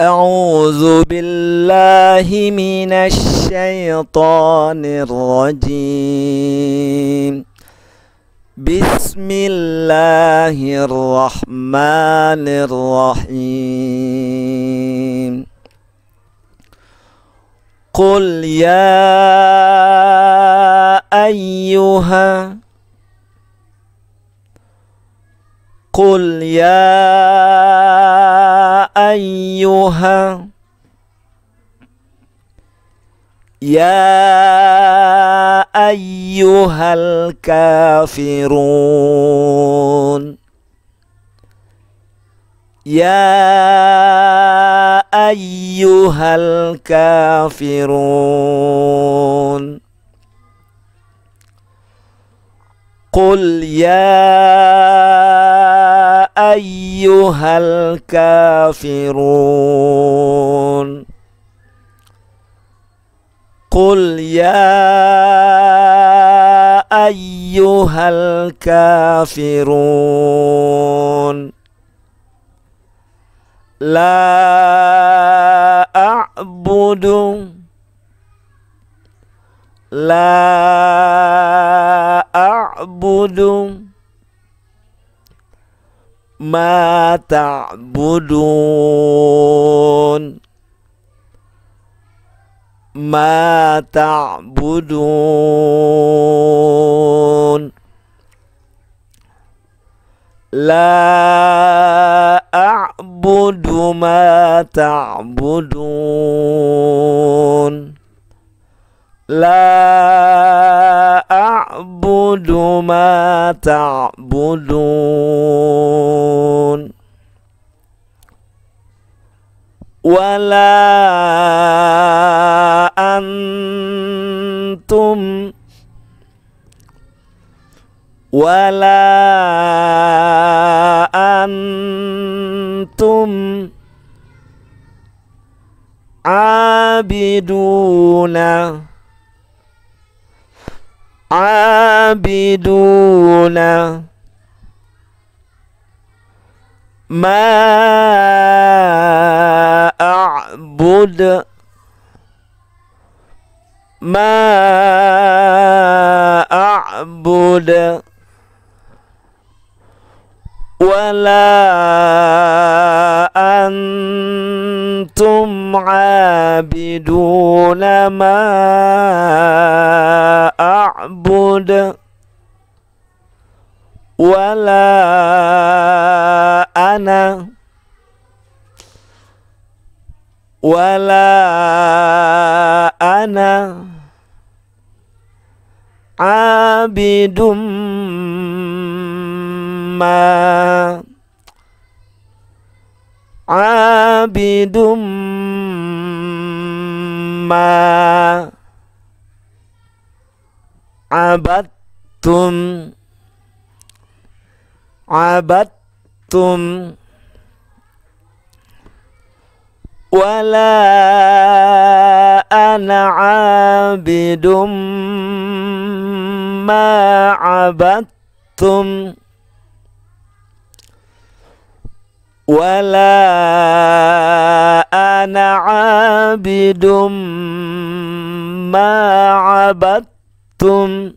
أعوذ بالله الله من الشيطان الرجيم بسم الله الرحمن الرحيم قل يا أيها قل يا أيها يا ايها الكافرون يا ايها الكافرون قل يا ايها الكافرون قل يا أيها الكافرون لا أعبد لا أعبد ما تعبدون ما تعبدون لا أعبد ما تعبدون لا أعبد ما تعبدون ولا أنتم ولا أنتم عابدون عابدون ما أعبد ما أعبد ولا أنتم عابدون ما أعبد ولا أنا ولا أنا abidum ma abidum ma abattum abattum wala ana abidum ما عبدتم ولا أنا عابد ما عبدتم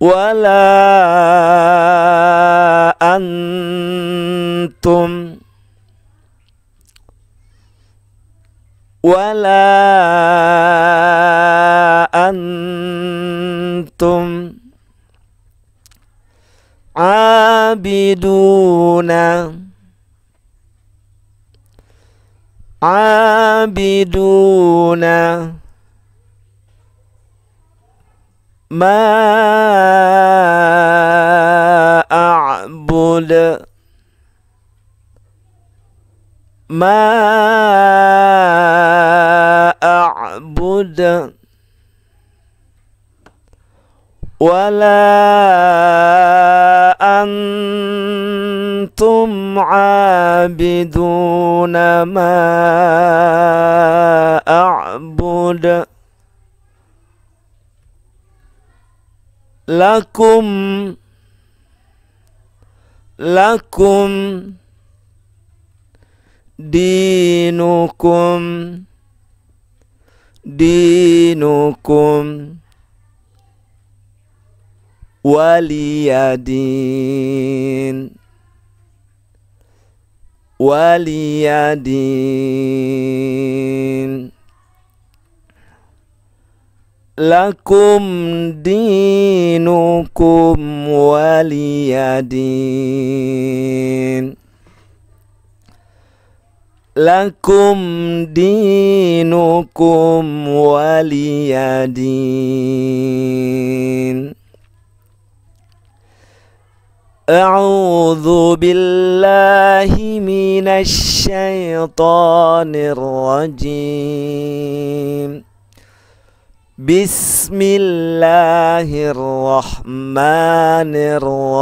ولا أنتم ولا يعبدون عابدون ما أعبد ما أعبد ولا أن أنتم عابدون ما أعبد لكم لكم دينكم دينكم ولي دين ولي دين لكم دينكم ولي دين لكم دينكم ولي دين أعوذ بالله من الشيطان الرجيم بسم الله الرحمن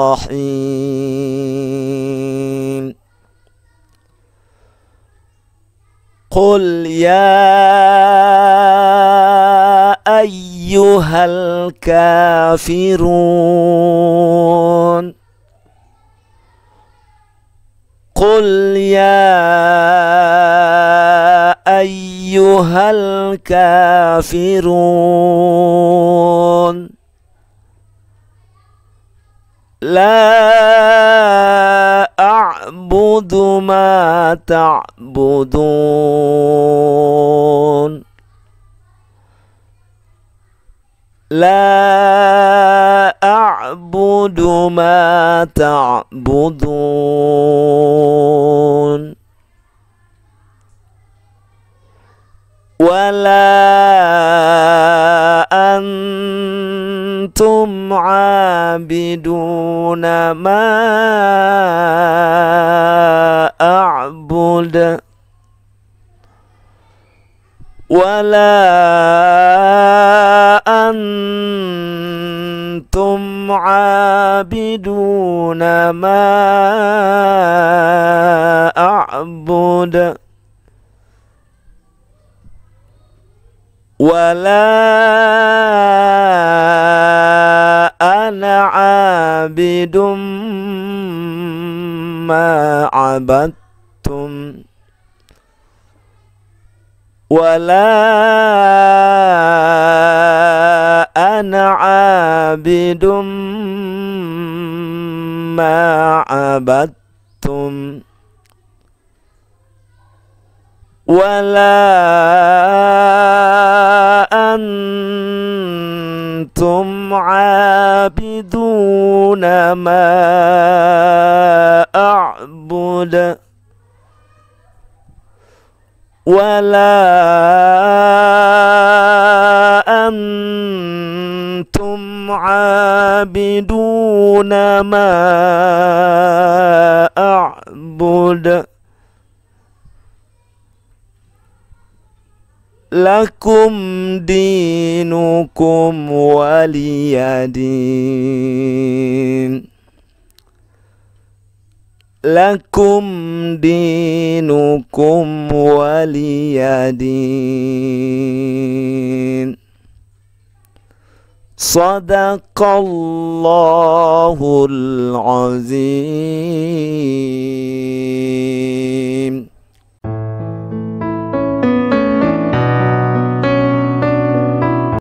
الرحيم قل يا أيها الكافرون قل يا أيها الكافرون لا أعبد ما تعبدون لا أعبد ما تعبدون أنتم عابدون ما أعبد ولا أنتم عابدون ما أعبد ولا أنا عابد ما عبدتم ولا أنا عابد ما عبدتم ولا أنتم عابدون ما أعبد ولا أنتم عابدون ما أعبد لكم دينكم ولي دين لكم دينكم ولي دين صدق الله العظيم